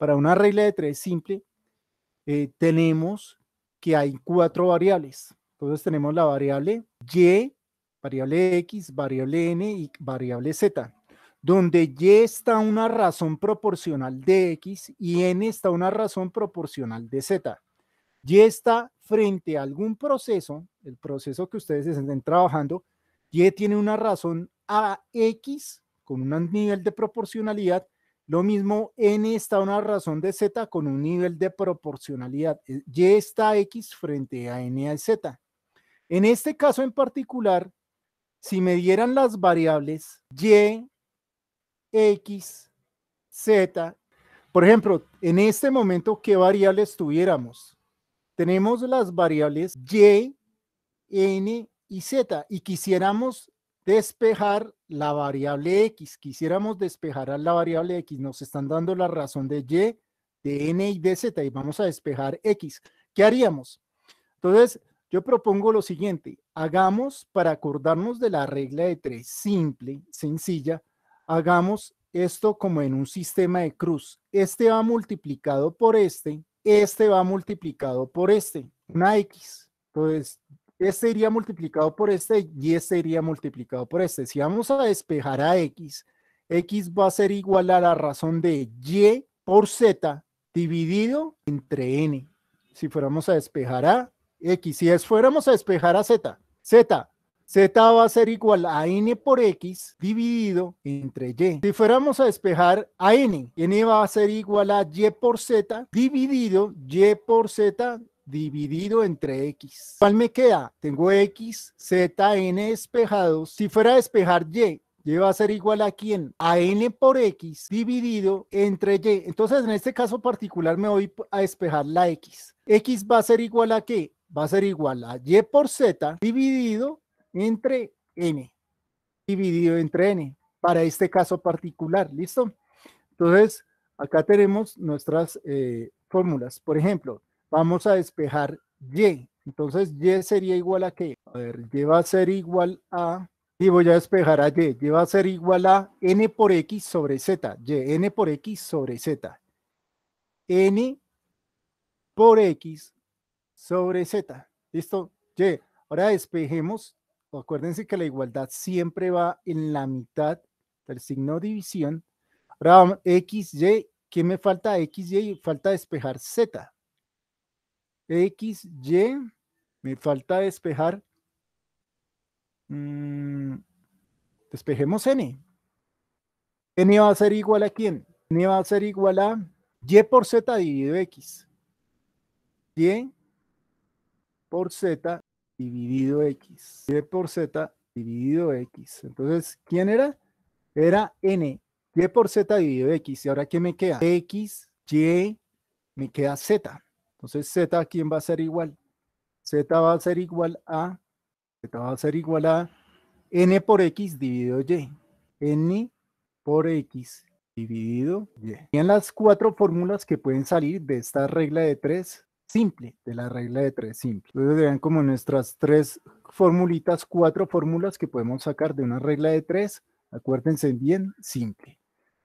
Para una regla de tres simple, eh, tenemos que hay cuatro variables. Entonces tenemos la variable y, variable x, variable n y variable z, donde y está una razón proporcional de x y n está una razón proporcional de z. Y está frente a algún proceso, el proceso que ustedes estén trabajando, y tiene una razón a x con un nivel de proporcionalidad lo mismo, n está una razón de z con un nivel de proporcionalidad. Eh, y está x frente a n a z. En este caso en particular, si me dieran las variables y, x, z, por ejemplo, en este momento, ¿qué variables tuviéramos? Tenemos las variables y, n y z y quisiéramos despejar la variable X. Quisiéramos despejar a la variable X. Nos están dando la razón de Y, de N y de Z y vamos a despejar X. ¿Qué haríamos? Entonces, yo propongo lo siguiente. Hagamos, para acordarnos de la regla de tres simple, sencilla, hagamos esto como en un sistema de cruz. Este va multiplicado por este, este va multiplicado por este, una X. Entonces, este iría multiplicado por este y este iría multiplicado por este. Si vamos a despejar a x, x va a ser igual a la razón de y por z dividido entre n. Si fuéramos a despejar a x, si fuéramos a despejar a z, z, z va a ser igual a n por x dividido entre y. Si fuéramos a despejar a n, n va a ser igual a y por z dividido y por z dividido entre x. ¿Cuál me queda? Tengo x, z, n despejados. Si fuera a despejar y, y va a ser igual a quién? A n por x dividido entre y. Entonces, en este caso particular me voy a despejar la x. x va a ser igual a qué? Va a ser igual a y por z dividido entre n. Dividido entre n para este caso particular. ¿Listo? Entonces, acá tenemos nuestras eh, fórmulas. Por ejemplo, Vamos a despejar Y. Entonces, Y sería igual a qué? A ver, Y va a ser igual a... Y voy a despejar a Y. Y va a ser igual a N por X sobre Z. Y, N por X sobre Z. N por X sobre Z. ¿Listo? Y. Ahora despejemos. Acuérdense que la igualdad siempre va en la mitad del signo de división. Ahora, X, Y. ¿Qué me falta? X, Y. Falta despejar Z. X, Y, me falta despejar. Mm, despejemos N. N va a ser igual a quién? N va a ser igual a Y por Z dividido X. Y por Z dividido X. Y por Z dividido X. Entonces, ¿quién era? Era N. Y por Z dividido X. ¿Y ahora qué me queda? X, Y, me queda Z. Entonces, Z, quién va a ser igual? Z va a ser igual a, Z va a ser igual a N por X dividido Y. N por X dividido Y. en las cuatro fórmulas que pueden salir de esta regla de tres simple, de la regla de tres simple. Entonces vean como nuestras tres formulitas, cuatro fórmulas que podemos sacar de una regla de tres, acuérdense bien, simple.